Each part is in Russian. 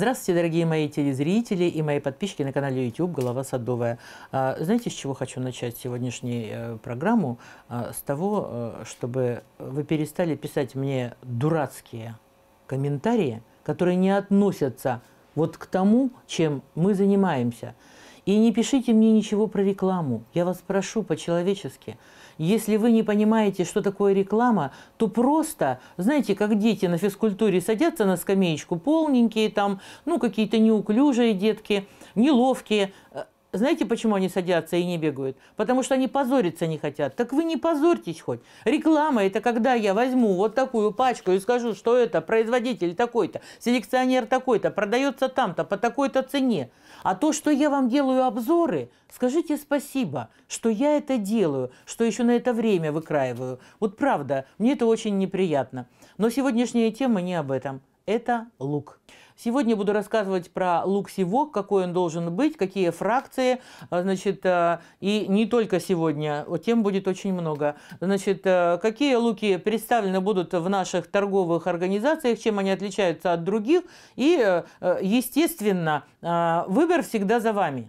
Здравствуйте, дорогие мои телезрители и мои подписчики на канале YouTube «Голова садовая». А, знаете, с чего хочу начать сегодняшнюю э, программу? А, с того, э, чтобы вы перестали писать мне дурацкие комментарии, которые не относятся вот к тому, чем мы занимаемся. И не пишите мне ничего про рекламу. Я вас прошу по-человечески – если вы не понимаете, что такое реклама, то просто, знаете, как дети на физкультуре садятся на скамеечку, полненькие там, ну, какие-то неуклюжие детки, неловкие э, – знаете, почему они садятся и не бегают? Потому что они позориться не хотят. Так вы не позорьтесь хоть. Реклама – это когда я возьму вот такую пачку и скажу, что это производитель такой-то, селекционер такой-то, продается там-то по такой-то цене. А то, что я вам делаю обзоры, скажите спасибо, что я это делаю, что еще на это время выкраиваю. Вот правда, мне это очень неприятно. Но сегодняшняя тема не об этом. Это лук. Сегодня буду рассказывать про лук сивок, какой он должен быть, какие фракции, а, значит, э, и не только сегодня, тем будет очень много. Значит, э, какие луки представлены будут в наших торговых организациях, чем они отличаются от других, и, э, естественно, выбор всегда за вами.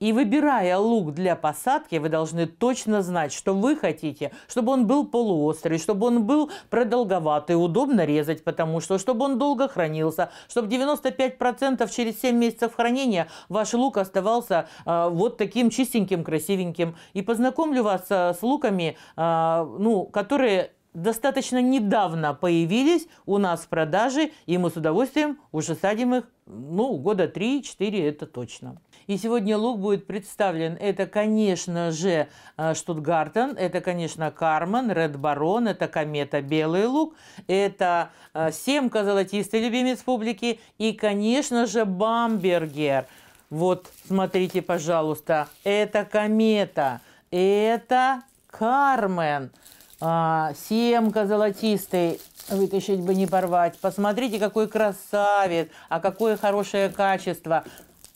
И выбирая лук для посадки, вы должны точно знать, что вы хотите, чтобы он был полуострый, чтобы он был продолговатый, удобно резать, потому что, чтобы он долго хранился, чтобы 95% через 7 месяцев хранения ваш лук оставался э, вот таким чистеньким, красивеньким. И познакомлю вас э, с луками, э, ну, которые достаточно недавно появились у нас в продаже, и мы с удовольствием уже садим их, ну, года 3-4 это точно. И сегодня лук будет представлен. Это, конечно же, э, Штутгартен, это, конечно, Кармен, Ред Барон, это Комета Белый лук, это э, Семка Золотистый любимец публики и, конечно же, Бамбергер. Вот, смотрите, пожалуйста, это Комета, это Кармен а, семка золотистый вытащить бы не порвать. Посмотрите, какой красавец, а какое хорошее качество.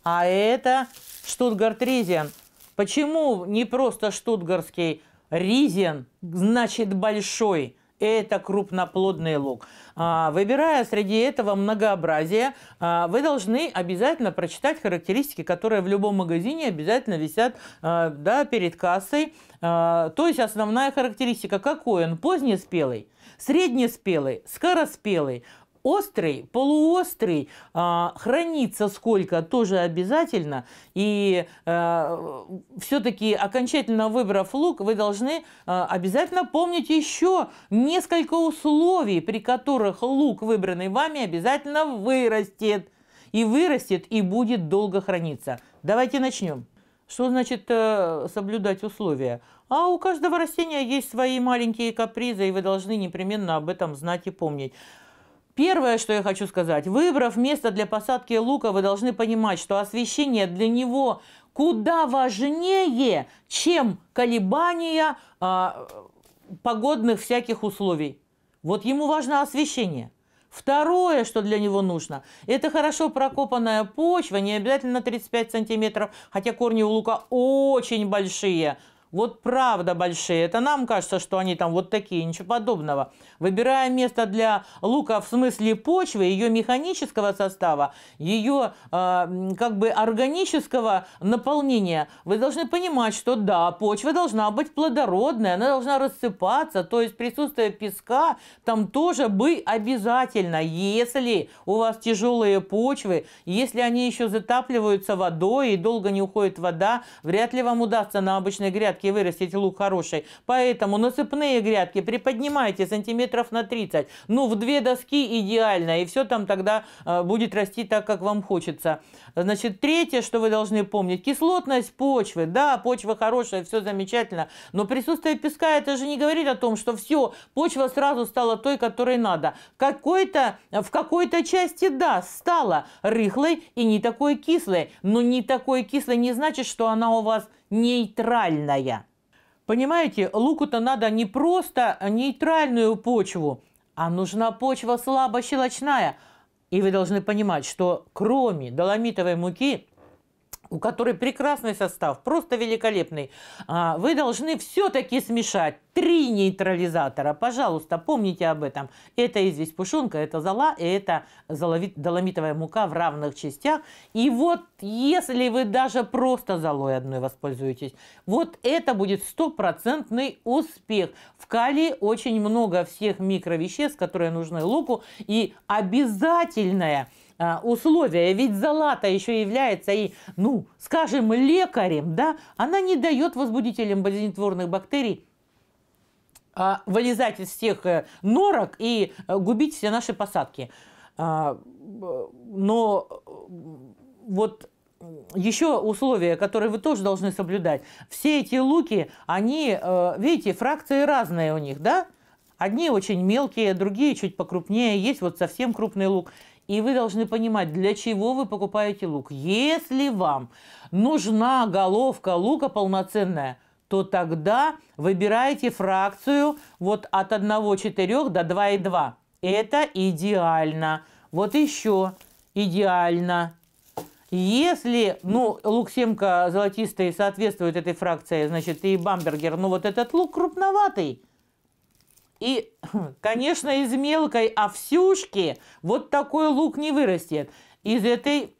А это штутгарт Ризен. Почему не просто штутгарский? Ризен значит большой это крупноплодный лук. А, выбирая среди этого многообразия, а, вы должны обязательно прочитать характеристики, которые в любом магазине обязательно висят а, да, перед кассой. То есть основная характеристика какой он? Позднеспелый, среднеспелый, скороспелый острый, полуострый, э, хранится сколько тоже обязательно. И э, все-таки окончательно выбрав лук, вы должны э, обязательно помнить еще несколько условий, при которых лук, выбранный вами, обязательно вырастет. И вырастет, и будет долго храниться. Давайте начнем. Что значит э, соблюдать условия? А у каждого растения есть свои маленькие капризы, и вы должны непременно об этом знать и помнить. Первое, что я хочу сказать, выбрав место для посадки лука, вы должны понимать, что освещение для него куда важнее, чем колебания а, погодных всяких условий. Вот ему важно освещение. Второе, что для него нужно, это хорошо прокопанная почва, не обязательно 35 сантиметров, хотя корни у лука очень большие – вот правда большие. Это нам кажется, что они там вот такие, ничего подобного. Выбирая место для лука в смысле почвы, ее механического состава, ее э, как бы органического наполнения, вы должны понимать, что да, почва должна быть плодородная, она должна рассыпаться, то есть присутствие песка там тоже бы обязательно, если у вас тяжелые почвы, если они еще затапливаются водой и долго не уходит вода, вряд ли вам удастся на обычной грядке грядки вырастить лук хороший. Поэтому насыпные грядки приподнимайте сантиметров на 30. Ну, в две доски идеально. И все там тогда э, будет расти так, как вам хочется. Значит, третье, что вы должны помнить, кислотность почвы. Да, почва хорошая, все замечательно. Но присутствие песка, это же не говорит о том, что все, почва сразу стала той, которой надо. Какой-то, в какой-то части, да, стала рыхлой и не такой кислой. Но не такой кислой не значит, что она у вас нейтральная. Понимаете, луку-то надо не просто нейтральную почву, а нужна почва слабощелочная. И вы должны понимать, что кроме доломитовой муки, у которой прекрасный состав, просто великолепный, а, вы должны все-таки смешать три нейтрализатора. Пожалуйста, помните об этом. Это и здесь пушонка, это зола, и это золовит, доломитовая мука в равных частях. И вот если вы даже просто золой одной воспользуетесь, вот это будет стопроцентный успех. В калии очень много всех микровеществ, которые нужны луку, и обязательное а, условия. Ведь золата еще является и, ну, скажем, лекарем, да? Она не дает возбудителям болезнетворных бактерий а, вылезать из тех э, норок и э, губить все наши посадки. А, но э, вот еще условия, которые вы тоже должны соблюдать. Все эти луки, они, видите, фракции разные у них, да? Одни очень мелкие, другие чуть покрупнее. Есть вот совсем крупный лук. И вы должны понимать, для чего вы покупаете лук. Если вам нужна головка лука полноценная – то тогда выбирайте фракцию вот от 1,4 до 2,2. Это идеально. Вот еще идеально. Если, ну, лук семка золотистый соответствует этой фракции, значит, и бамбергер, но ну, вот этот лук крупноватый. И, конечно, из мелкой овсюшки вот такой лук не вырастет. Из этой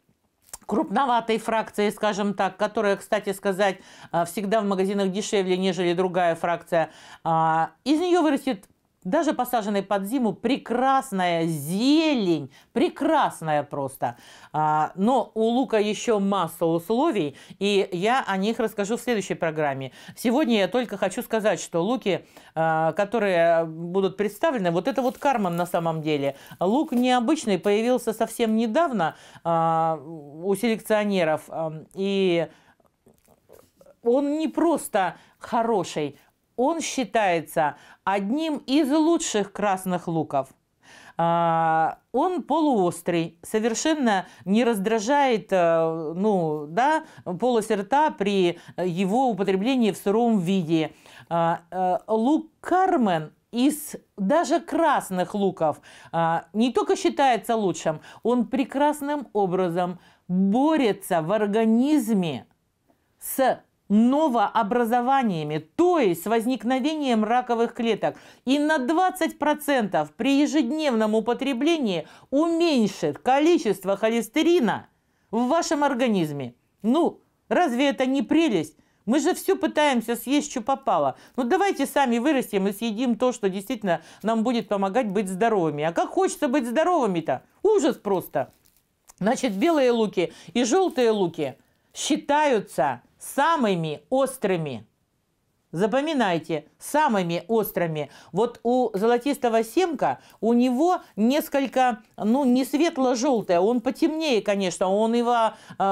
крупноватой фракции, скажем так, которая, кстати сказать, а, всегда в магазинах дешевле, нежели другая фракция, а, из нее вырастет даже посаженный под зиму, прекрасная зелень, прекрасная просто. А, но у лука еще масса условий, и я о них расскажу в следующей программе. Сегодня я только хочу сказать, что луки, а, которые будут представлены, вот это вот карма на самом деле. Лук необычный, появился совсем недавно а, у селекционеров, а, и он не просто хороший, он считается одним из лучших красных луков. А, он полуострый, совершенно не раздражает э, ну, да, полость рта при его употреблении в сыром виде. А, э, лук Кармен из даже красных луков а, не только считается лучшим, он прекрасным образом борется в организме с новообразованиями, то есть с возникновением раковых клеток. И на 20% при ежедневном употреблении уменьшит количество холестерина в вашем организме. Ну, разве это не прелесть? Мы же все пытаемся съесть, что попало. Ну давайте сами вырастем и съедим то, что действительно нам будет помогать быть здоровыми. А как хочется быть здоровыми-то? Ужас просто. Значит, белые луки и желтые луки считаются самыми острыми. Запоминайте, самыми острыми. Вот у золотистого семка, у него несколько, ну, не светло-желтое, он потемнее, конечно, он его э,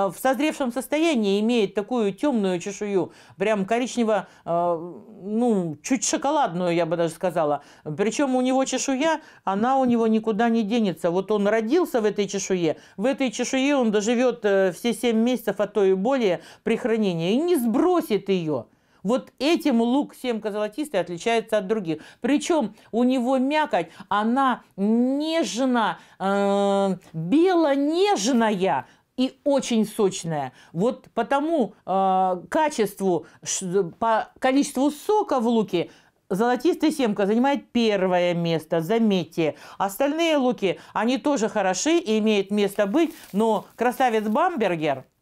в созревшем состоянии имеет такую темную чешую, прям коричнево, э, ну, чуть шоколадную, я бы даже сказала. Причем у него чешуя, она у него никуда не денется. Вот он родился в этой чешуе, в этой чешуе он доживет э, все 7 месяцев, а то и более при хранении, и не сбросит ее. Вот этим лук семка золотистый отличается от других. Причем у него мякоть, она нежно, э, бело-нежная, и очень сочная. Вот потому э, качеству, по количеству сока в луке золотистая семка занимает первое место, заметьте. Остальные луки, они тоже хороши и имеют место быть, но красавец бамбергер –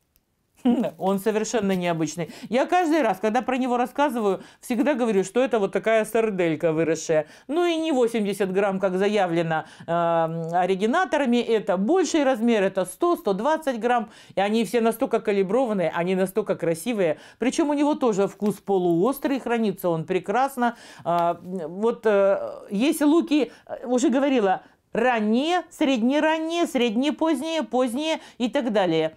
Он совершенно необычный. Я каждый раз, когда про него рассказываю, всегда говорю, что это вот такая сарделька выросшая. Ну и не 80 грамм, как заявлено э, оригинаторами, это больший размер, это 100-120 грамм. И они все настолько калиброванные, они настолько красивые. Причем у него тоже вкус полуострый, хранится он прекрасно. Э, вот э, есть луки, э, уже говорила, ранние, среднеранние, поздние, поздние и так далее.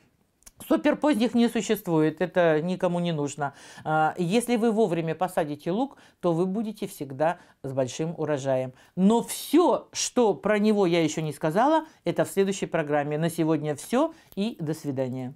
Суперпоздних не существует, это никому не нужно. А, если вы вовремя посадите лук, то вы будете всегда с большим урожаем. Но все, что про него я еще не сказала, это в следующей программе. На сегодня все и до свидания.